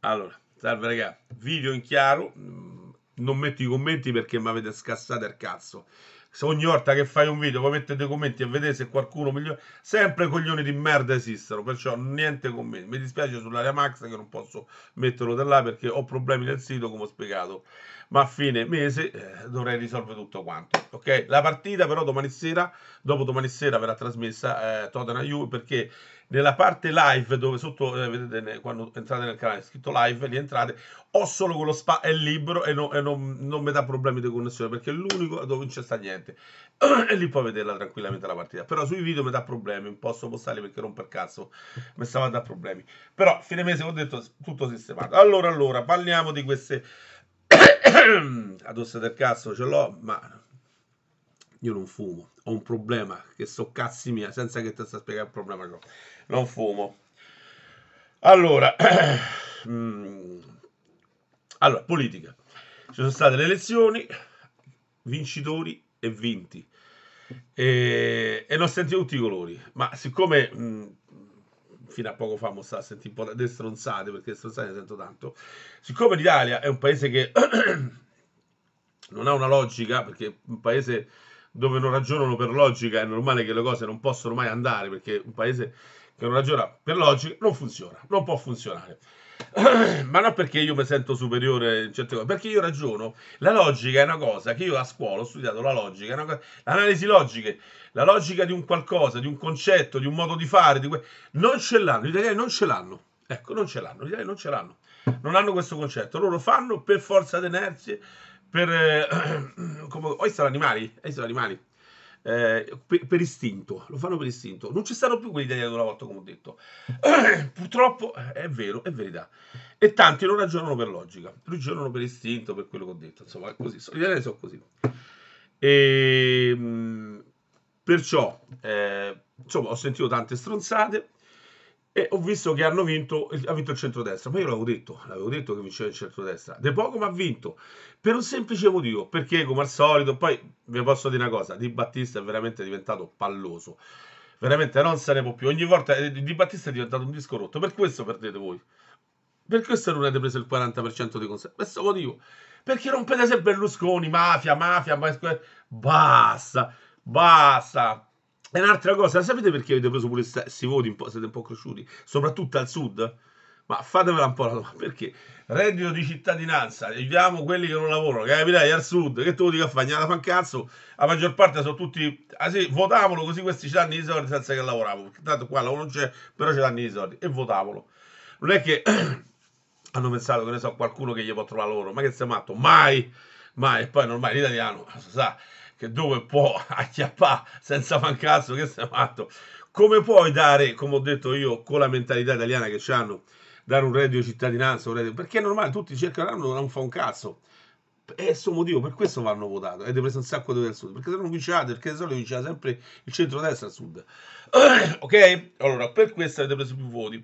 Allora, salve raga, video in chiaro, mm, non metto i commenti perché mi avete scassato il cazzo. Se ogni volta che fai un video poi mettete i commenti e vedete se qualcuno migliora, sempre coglioni di merda esistono, perciò niente commenti. Mi dispiace sull'area Max che non posso metterlo da là perché ho problemi nel sito come ho spiegato ma a fine mese eh, dovrei risolvere tutto quanto. Ok, la partita però domani sera, dopo domani sera verrà trasmessa eh, Tottenham Juve perché nella parte live dove sotto eh, vedete quando entrate nel canale è scritto live lì entrate ho solo quello spa è libero e, no, e non, non mi dà problemi di connessione perché è l'unico dove non c'è sta niente e lì puoi vederla tranquillamente la partita però sui video mi dà problemi non posso postarli perché non per cazzo mi stava a dare problemi però fine mese ho detto tutto sistemato allora allora parliamo di queste la tosse del cazzo ce l'ho, ma io non fumo. Ho un problema che so cazzi mia, senza che te sta spiegare il problema. No. Non fumo. Allora, mm, allora, politica. Ci sono state le elezioni, vincitori e vinti. E, e non sentivo tutti i colori, ma siccome mh, mm, fino a poco fa mo sta a sentire stronzate perché stronzate ne sento tanto siccome l'Italia è un paese che non ha una logica perché è un paese dove non ragionano per logica è normale che le cose non possono mai andare perché un paese che non ragiona per logica non funziona non può funzionare ma non perché io mi sento superiore in certe cose, perché io ragiono. La logica è una cosa che io a scuola ho studiato la logica, cosa, l'analisi logica, la logica di un qualcosa, di un concetto, di un modo di fare, di que- non ce l'hanno, gli italiani non ce l'hanno. Ecco, non ce l'hanno, gli italiani non ce l'hanno. Non hanno questo concetto, loro fanno per forza di inerzie, per eh, come, o sono animali, o sono animali. Eh, per, per, istinto, lo fanno per istinto. Non ci stanno più quelli italiani una volta, come ho detto. Purtroppo eh, è vero, è verità. E tanti non ragionano per logica, ragionano per istinto, per quello che ho detto. Insomma, così. Gli italiani sono così. E, ehm, perciò, eh, insomma, ho sentito tante stronzate e ho visto che hanno vinto, ha vinto il centrodestra, ma io l'avevo detto, l'avevo detto che vinceva il centrodestra. De poco ma ha vinto, per un semplice motivo, perché come al solito, poi vi posso dire una cosa, Di Battista è veramente diventato palloso, veramente non se ne può più, ogni volta eh, Di Battista è diventato un disco rotto, per questo perdete voi, per questo non avete preso il 40% di consenso, questo motivo, perché rompete sempre Berlusconi, mafia, mafia, basta, basta, e un'altra cosa, sapete perché avete preso pure questi voti? siete un po' cresciuti, soprattutto al sud? Ma fatevela un po' la domanda, perché reddito di cittadinanza, aiutiamo quelli che non lavorano, capirai al sud, che tu lo dica a fare, fa un cazzo, la maggior parte sono tutti, ah sì, votamolo così questi ci danno i soldi senza che lavoriamo, perché tanto qua lavoro non c'è, però ci danno i soldi, e votamolo. Non è che hanno pensato, che ne so, qualcuno che gli può trovare lavoro, ma che sei matto, mai, mai, e poi normale l'italiano, lo sa, che dove può acchiappare senza mancasso, che sei matto. Come puoi dare, come ho detto io, con la mentalità italiana che ci hanno, dare un reddito di cittadinanza, un reddito, perché è normale, tutti cercheranno, non fa un cazzo. È questo motivo, per questo vanno votato, avete preso un sacco di del sud, perché se non vinciate, perché di solito vinceva sempre il centro-destra al sud. ok? Allora, per questo avete preso più voti.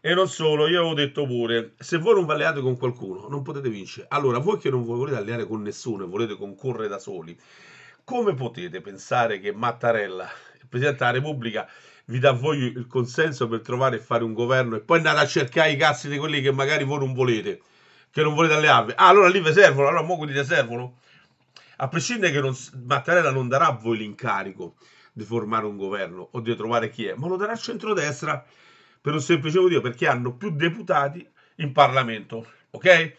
E non solo, io avevo detto pure, se voi non valleate con qualcuno, non potete vincere. Allora, voi che non volete alleare con nessuno e volete concorrere da soli, come potete pensare che Mattarella, il Presidente della Repubblica, vi dà voi il consenso per trovare e fare un governo e poi andate a cercare i cazzi di quelli che magari voi non volete, che non volete allearvi. Ah, allora lì vi servono, allora mo quelli vi servono. A prescindere che non, Mattarella non darà a voi l'incarico di formare un governo o di trovare chi è, ma lo darà al centrodestra per un semplice motivo, perché hanno più deputati in Parlamento, ok?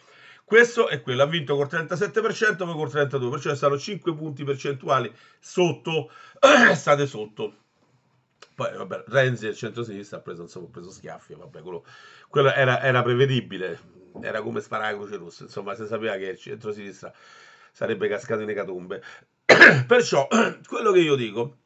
Questo è quello, ha vinto col 37%, poi col 32%, cioè stanno 5 punti percentuali sotto, state sotto. Poi, vabbè, Renzi il centro-sinistra ha preso, insomma, ha preso schiaffi, vabbè, quello, quello era, era, prevedibile, era come sparare a Croce Rossa, insomma, si sapeva che il centro-sinistra sarebbe cascato in ecatombe. Perciò, quello che io dico,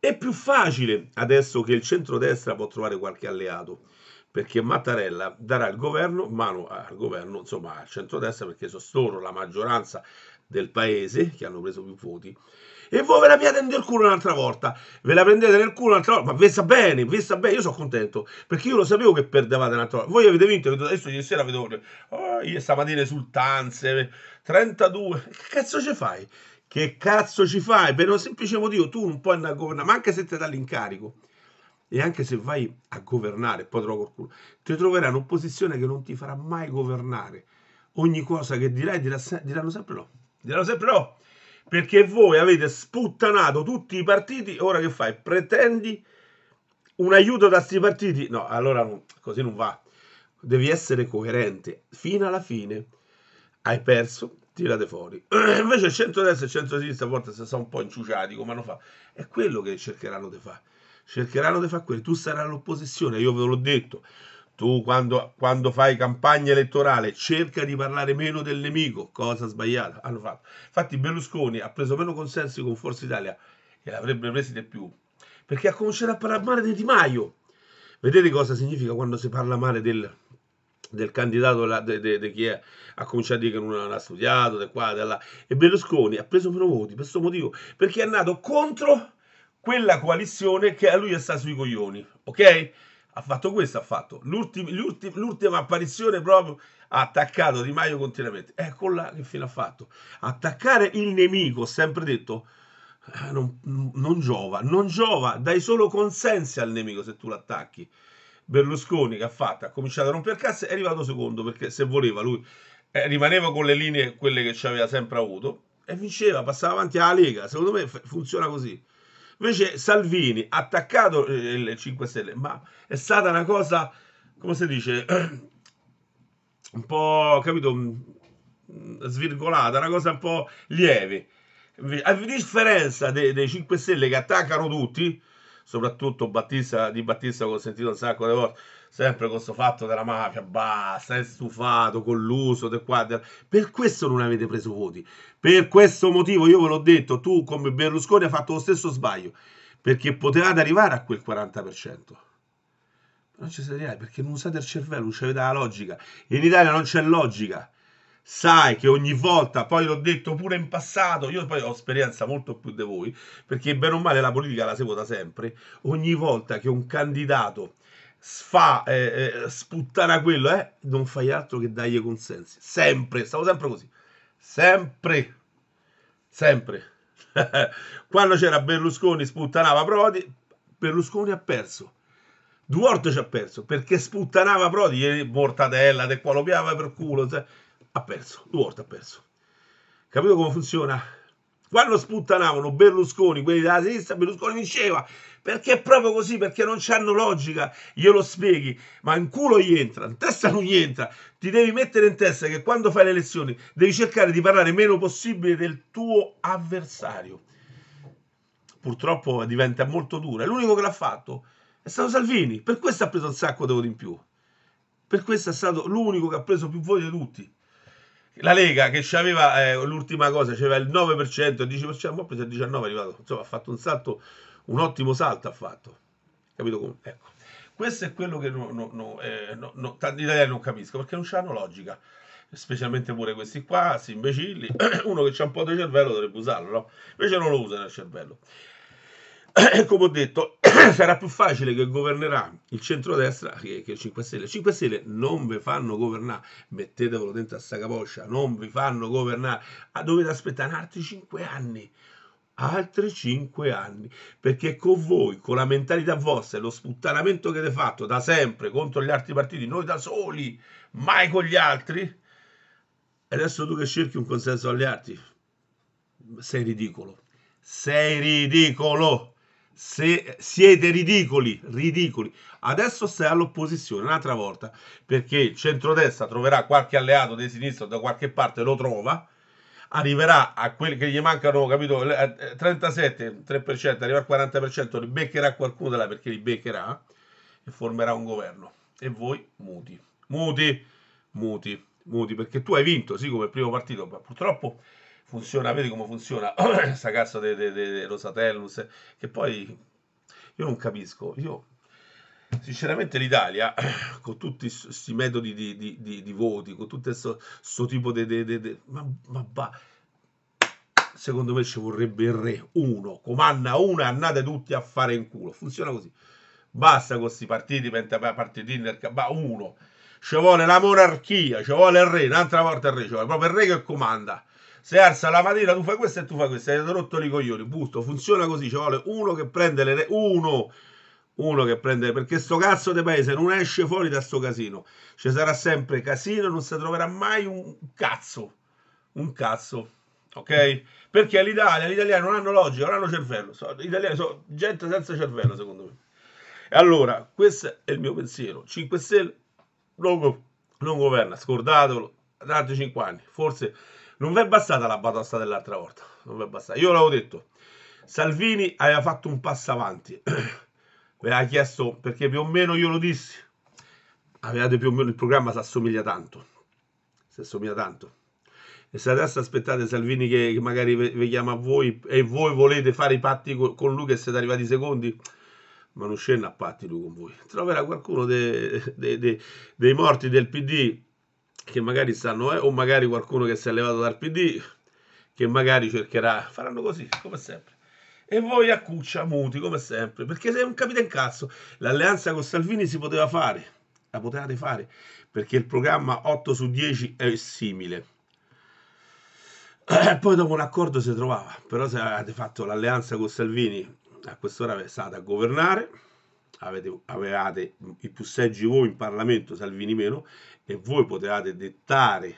è più facile adesso che il centro-destra può trovare qualche alleato perché Mattarella darà il governo, mano al governo, insomma al centrodestra, perché sono la maggioranza del paese che hanno preso più voti. E voi ve la prendete nel culo un'altra volta, ve la prendete nel culo un'altra volta, ma vi sta bene, vi sta bene, io sono contento, perché io lo sapevo che perdevate un'altra volta. Voi avete vinto, adesso ieri sera vedo, oh, io stamattina esultanze, 32, che cazzo ci fai? Che cazzo ci fai? Per un semplice motivo, tu non puoi andare a governare, ma anche se ti dà l'incarico e anche se vai a governare, poi trova qualcuno, ti troverai un'opposizione che non ti farà mai governare. Ogni cosa che dirai dirà diranno sempre no. Diranno sempre no. Perché voi avete sputtanato tutti i partiti, ora che fai? Pretendi un aiuto da questi partiti? No, allora non, così non va. Devi essere coerente. Fino alla fine hai perso, tirate fuori. Invece il centro-destra e il centro-sinistra a volte si sono un po' inciuciati come hanno fatto. È quello che cercheranno di fare cercheranno di fare quello, tu sarai all'opposizione, io ve l'ho detto, tu quando, quando, fai campagna elettorale cerca di parlare meno del nemico, cosa sbagliata hanno fatto. Infatti Berlusconi ha preso meno consensi con Forza Italia e l'avrebbe preso di più, perché ha cominciato a parlare male di Di Maio. Vedete cosa significa quando si parla male del, del candidato di chi è, ha cominciato a dire che non ha studiato, di qua, di là. E Berlusconi ha preso meno voti per questo motivo, perché è andato contro quella coalizione che a lui è stata sui coglioni, ok? Ha fatto questo, ha fatto. L'ultim, l'ultim, l'ultima apparizione proprio ha attaccato Di Maio continuamente. Eccola che fine ha fatto. Attaccare il nemico, ho sempre detto, eh, non, non giova, non giova, dai solo consensi al nemico se tu l'attacchi. Berlusconi che ha fatto, ha cominciato a rompere cazzo, è arrivato secondo perché se voleva lui eh, rimaneva con le linee quelle che ci aveva sempre avuto e vinceva, passava avanti alla Lega. Secondo me f- funziona così. Invece Salvini ha attaccato eh, il 5 Stelle, ma è stata una cosa, come si dice, un po', capito, svirgolata, una cosa un po' lieve. A differenza dei, dei 5 Stelle che attaccano tutti, soprattutto Battista, di Battista che ho sentito un sacco di volte, sempre con questo fatto della mafia, basta, è stufato, colluso, de qua, per questo non avete preso voti, per questo motivo io ve l'ho detto, tu come Berlusconi hai fatto lo stesso sbaglio, perché potevate arrivare a quel 40%. Non ci siete arrivati perché non usate il cervello, non c'è la logica. In Italia non c'è logica sai che ogni volta, poi l'ho detto pure in passato, io poi ho esperienza molto più di voi, perché bene o male la politica la seguo da sempre, ogni volta che un candidato fa eh, eh, sputtana quello, eh, non fai altro che dargli consensi, sempre, stavo sempre così, sempre, sempre. Quando c'era Berlusconi sputtanava Prodi, Berlusconi ha perso. Duarte ci ha perso perché sputtanava Prodi, mortadella, te qua lo piava per culo. Cioè, ha perso, Duarte ha perso. Capito come funziona? Quando sputtanavano Berlusconi, quelli della sinistra, Berlusconi vinceva, perché è proprio così, perché non c'hanno logica, glielo spieghi, ma in culo gli entra, in testa non gli entra, ti devi mettere in testa che quando fai le elezioni devi cercare di parlare meno possibile del tuo avversario. Purtroppo diventa molto dura, l'unico che l'ha fatto è stato Salvini, per questo ha preso un sacco di voti in più, per questo è stato l'unico che ha preso più voti di tutti. La Lega che aveva eh, l'ultima cosa, aveva il 9%, il 10%, ma preso il 19% è arrivato, insomma ha fatto un salto, un ottimo salto ha fatto. Capito come? Ecco. Questo è quello che no, no, no, eh, tanti italiani non capiscono, perché non c'hanno logica. Specialmente pure questi qua, questi imbecilli. Uno che ha un po' di cervello dovrebbe usarlo, no? Invece non lo usano il cervello. Come ho detto, sarà più facile che governerà il centrodestra che, che il 5 Stelle. 5 Stelle non vi fanno governare, mettetevelo dentro a sta non vi fanno governare, ah, dovete aspettare altri 5 anni altri 5 anni perché con voi, con la mentalità vostra e lo sputtanamento che avete fatto da sempre contro gli altri partiti, noi da soli, mai con gli altri, adesso tu che cerchi un consenso agli altri, sei ridicolo, sei ridicolo se siete ridicoli, ridicoli. Adesso sei all'opposizione, un'altra volta, perché il centrodestra troverà qualche alleato di sinistra da qualche parte, lo trova, arriverà a quelli che gli mancano, capito, 37, 3%, eh, eh, arriva al 40%, ribeccherà qualcuno della perché li beccherà e formerà un governo. E voi muti, muti, muti, muti, perché tu hai vinto, sì, come primo partito, ma purtroppo funziona, vedi come funziona questa cazzo di Rosatellus, che poi io non capisco, io sinceramente l'Italia con tutti questi metodi di, di, di, di, voti, con tutto questo tipo di... ma, ma va, secondo me ci vorrebbe il re, uno, comanda una, andate tutti a fare in culo, funziona così, basta con questi partiti, partitini, ma uno, ci vuole la monarchia, ci vuole il re, un'altra volta il re, ci vuole proprio il re che comanda se alza la mattina tu fai questo e tu fai questo, hai rotto i coglioni. Busto, funziona così, ci vuole uno che prende le... Re- uno! Uno che prende... Perché sto cazzo di paese non esce fuori da sto casino. Ci sarà sempre casino, non si troverà mai un cazzo. Un cazzo. Ok? Perché l'Italia, gli italiani non hanno logica, non hanno cervello. So, gli italiani sono gente senza cervello, secondo me. E allora, questo è il mio pensiero. 5 Stelle non, go- non governa, scordatelo, tanti 5 anni, forse non vi è bastata la batosta dell'altra volta. Non vi è bastata. Io l'avevo detto. Salvini aveva fatto un passo avanti. Ve l'ha chiesto perché più o meno io lo dissi. Avevate più o meno il programma si assomiglia tanto. Si assomiglia tanto. E se adesso aspettate Salvini che, che magari vi chiama a voi e voi volete fare i patti con, con lui che siete arrivati secondi, ma non scende a patti lui con voi. Troverà qualcuno dei de, de, de, morti del PD che magari stanno, eh, o magari qualcuno che si è levato dal PD, che magari cercherà, faranno così, come sempre. E voi a cuccia, muti, come sempre, perché se non capite in cazzo, l'alleanza con Salvini si poteva fare, la potevate fare, perché il programma 8 su 10 è simile. e eh, poi dopo un accordo si trovava, però se avete fatto l'alleanza con Salvini, a quest'ora è stata a governare, avete, avevate i più seggi voi in Parlamento, Salvini meno, e voi potevate dettare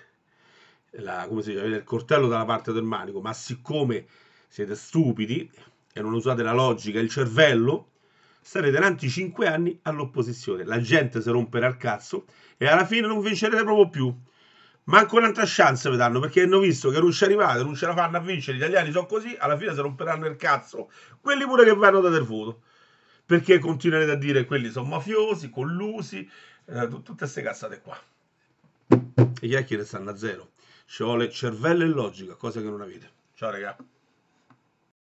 la, come si dice, il cortello dalla parte del manico, ma siccome siete stupidi e non usate la logica e il cervello, sarete davanti 5 anni all'opposizione. La gente si romperà il cazzo e alla fine non vincerete proprio più. Manco un'altra chance vi danno perché hanno visto che non ci arrivate, non ce la fanno a vincere. Gli italiani sono così, alla fine si romperanno il cazzo. Quelli pure che vanno da del voto perché continuerete a dire quelli sono mafiosi, collusi, eh, tutte queste cazzate qua. Le chiacchiere stanno a zero. Ci vuole cervello e logica, cosa che non avete. Ciao ragazzi.